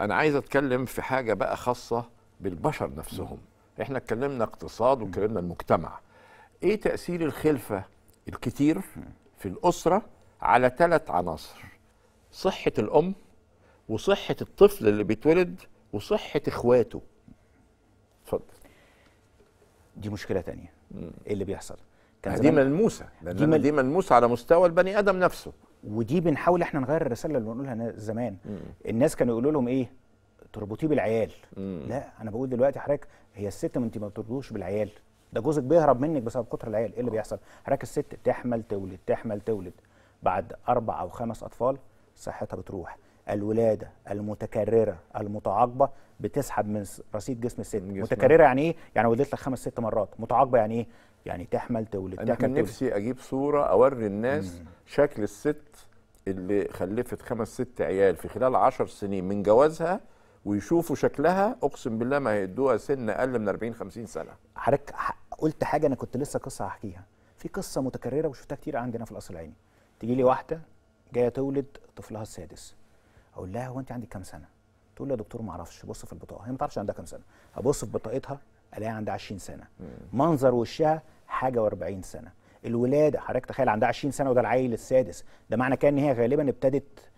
انا عايز اتكلم في حاجه بقى خاصه بالبشر نفسهم احنا اتكلمنا اقتصاد واتكلمنا المجتمع ايه تاثير الخلفه الكتير في الاسره على ثلاث عناصر صحه الام وصحه الطفل اللي بيتولد وصحه اخواته اتفضل دي مشكله تانية ايه اللي بيحصل كان دي ملموسه دي, مل... دي ملموسه على مستوى البني ادم نفسه ودي بنحاول احنا نغير الرساله اللي بنقولها زمان الناس كانوا يقولوا لهم ايه تربطيه بالعيال مم. لا انا بقول دلوقتي حضرتك هي الست ما انت ما بتربطوش بالعيال ده جوزك بيهرب منك بسبب كتر العيال ايه اللي آه. بيحصل حضرتك الست تحمل تولد تحمل تولد بعد اربع او خمس اطفال صحتها بتروح الولاده المتكرره المتعاقبه بتسحب من رصيد جسم الست جسمها. متكرره يعني ايه يعني ولدت لك خمس ست مرات متعاقبه يعني ايه يعني تحمل تولد انا كان نفسي اجيب صوره اوري الناس مم. شكل الست اللي خلفت خمس ست عيال في خلال عشر سنين من جوازها ويشوفوا شكلها اقسم بالله ما هيدوها سن اقل من 40 50 سنه حضرتك قلت حاجه انا كنت لسه قصه هحكيها في قصه متكرره وشفتها كتير عندنا في القصر العيني تيجي لي واحده جايه تولد طفلها السادس اقول لها هو انت عندك كام سنه تقول لي يا دكتور ما اعرفش بص في البطاقه هي ما تعرفش عندها كام سنه ابص في بطاقتها الاقيها عندها 20 سنه منظر وشها حاجه و40 سنه الولاده حضرتك تخيل عندها 20 سنه وده العيل السادس ده معنى كده ان هي غالبا ابتدت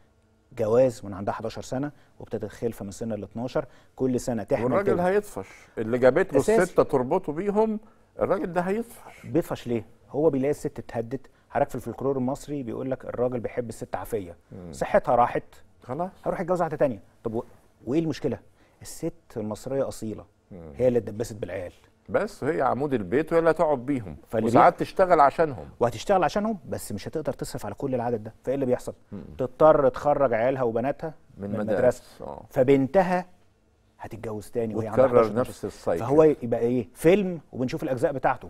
جواز من عندها 11 سنه وابتدت خلفه من سن ال 12 كل سنه تحمل والراجل هيطفش اللي جابت له السته تربطه بيهم الراجل ده هيطفش بيطفش ليه؟ هو بيلاقي الست اتهدت حضرتك في الفلكلور المصري بيقول لك الراجل بيحب الست عافيه صحتها راحت خلاص هروح اتجوز واحده ثانيه طب وايه المشكله؟ الست المصريه اصيله هي اللي اتدبست بالعيال بس هي عمود البيت وهي اللي هتقعد بيهم وساعات تشتغل عشانهم وهتشتغل عشانهم بس مش هتقدر تصرف على كل العدد ده فايه اللي بيحصل مم. تضطر تخرج عيالها وبناتها من, من المدرسه آه. فبنتها هتتجوز تاني وهي عندها نفس الصيف فهو يبقى ايه فيلم وبنشوف الاجزاء بتاعته